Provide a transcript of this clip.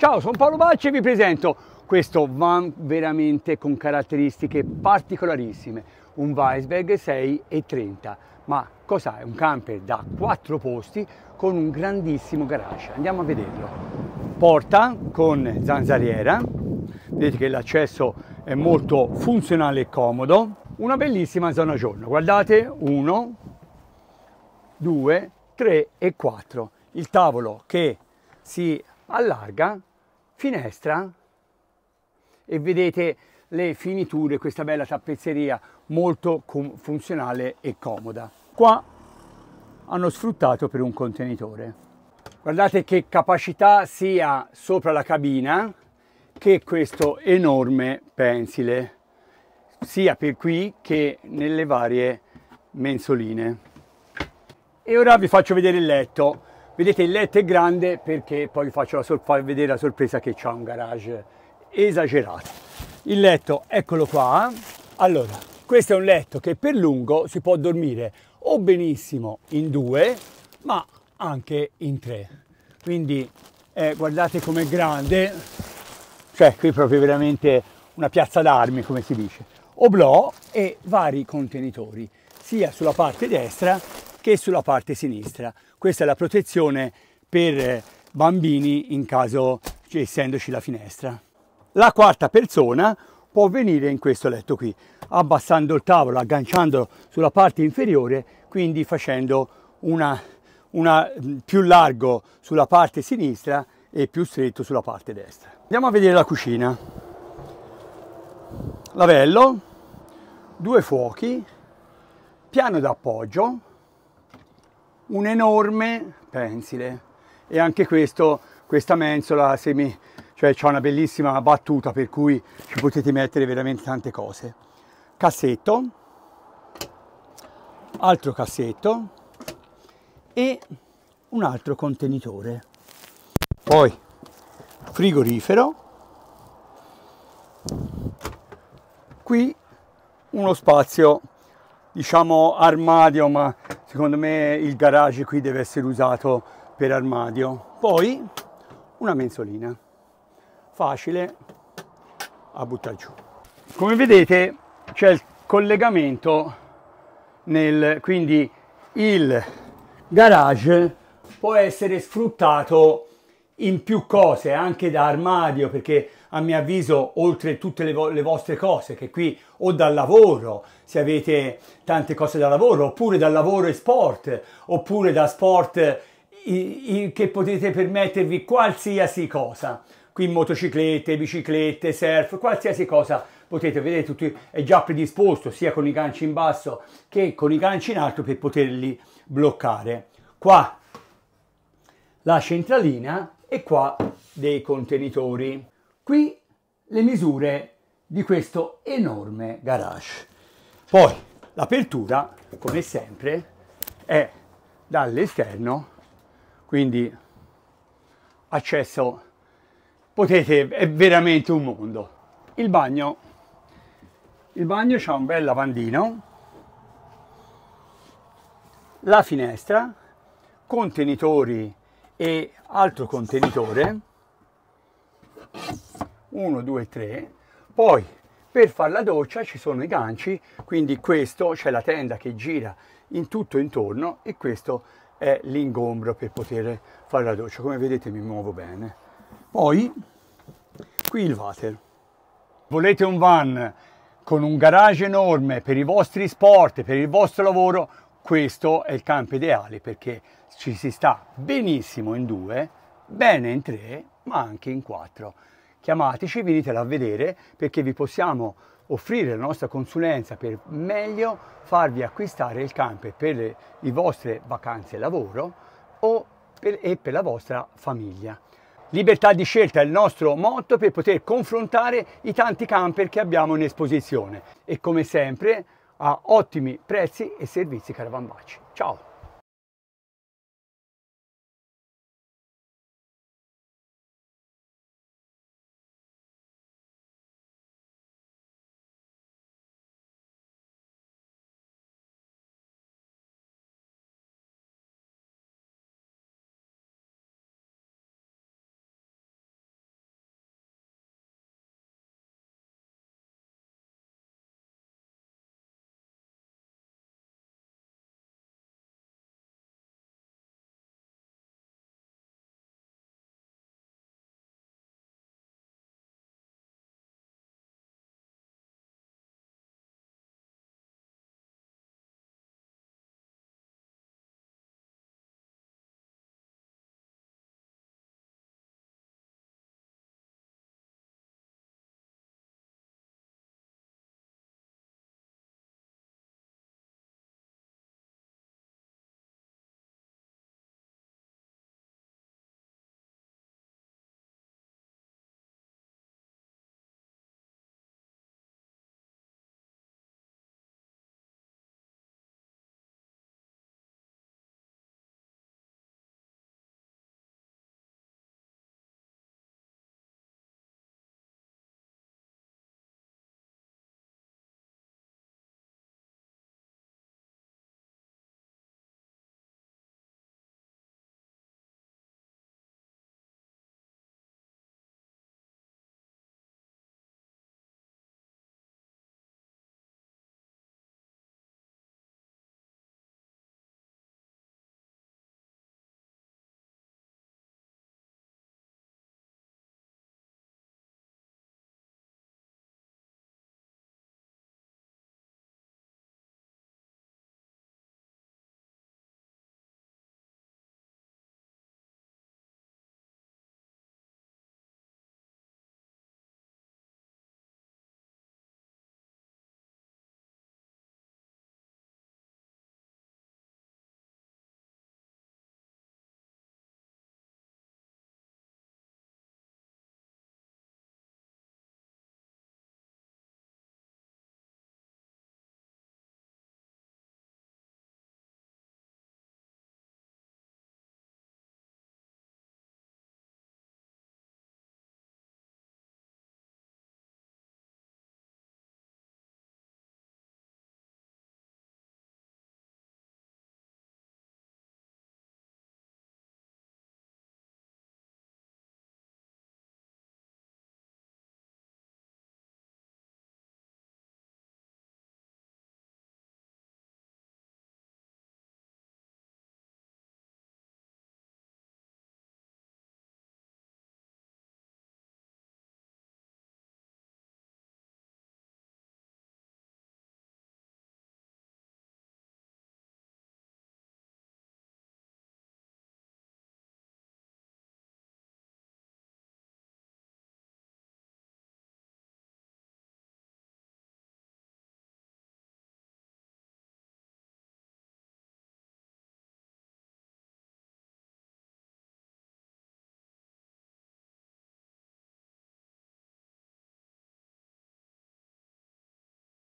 Ciao, sono Paolo Bacci e vi presento questo van veramente con caratteristiche particolarissime, un Weisberg 6,30. Ma cos'è? Un camper da 4 posti con un grandissimo garage. Andiamo a vederlo. Porta con zanzariera, vedete che l'accesso è molto funzionale e comodo. Una bellissima zona giorno, guardate, 1, 2, 3 e 4. Il tavolo che si allarga finestra e vedete le finiture, questa bella tappezzeria molto funzionale e comoda. Qua hanno sfruttato per un contenitore. Guardate che capacità sia sopra la cabina che questo enorme pensile, sia per qui che nelle varie mensoline. E ora vi faccio vedere il letto. Vedete il letto è grande perché poi vi faccio far vedere la sorpresa che c'è un garage esagerato. Il letto, eccolo qua. Allora, questo è un letto che per lungo si può dormire o benissimo in due, ma anche in tre. Quindi eh, guardate com'è grande, cioè qui proprio veramente una piazza d'armi come si dice, oblò e vari contenitori, sia sulla parte destra che sulla parte sinistra. Questa è la protezione per eh, bambini in caso essendoci la finestra. La quarta persona può venire in questo letto qui, abbassando il tavolo, agganciandolo sulla parte inferiore, quindi facendo una, una mm, più largo sulla parte sinistra e più stretto sulla parte destra. Andiamo a vedere la cucina. Lavello, due fuochi, piano d'appoggio, un enorme pensile e anche questo, questa mensola semi, cioè c'è una bellissima battuta per cui ci potete mettere veramente tante cose. Cassetto, altro cassetto e un altro contenitore. Poi frigorifero, qui uno spazio diciamo armadio ma secondo me il garage qui deve essere usato per armadio poi una mensolina facile a buttare giù come vedete c'è il collegamento nel quindi il garage può essere sfruttato in più cose anche da armadio perché a mio avviso, oltre tutte le, vo- le vostre cose, che qui o dal lavoro, se avete tante cose da lavoro, oppure dal lavoro e sport, oppure da sport i- i- che potete permettervi qualsiasi cosa. Qui motociclette, biciclette, surf, qualsiasi cosa potete vedere, tutto è già predisposto sia con i ganci in basso che con i ganci in alto per poterli bloccare. Qua la centralina e qua dei contenitori. Qui le misure di questo enorme garage. Poi l'apertura, come sempre, è dall'esterno, quindi accesso potete è veramente un mondo. Il bagno il bagno c'ha un bel lavandino, la finestra, contenitori e altro contenitore 1, 2, 3, poi per fare la doccia ci sono i ganci, quindi questo c'è la tenda che gira in tutto intorno e questo è l'ingombro per poter fare la doccia, come vedete mi muovo bene. Poi qui il water. Volete un van con un garage enorme per i vostri sport, per il vostro lavoro, questo è il campo ideale perché ci si sta benissimo in due, bene in tre, ma anche in quattro chiamateci, venitela a vedere perché vi possiamo offrire la nostra consulenza per meglio farvi acquistare il camper per le, le vostre vacanze e lavoro o per, e per la vostra famiglia. Libertà di scelta è il nostro motto per poter confrontare i tanti camper che abbiamo in esposizione e come sempre a ottimi prezzi e servizi caravambacci. Ciao!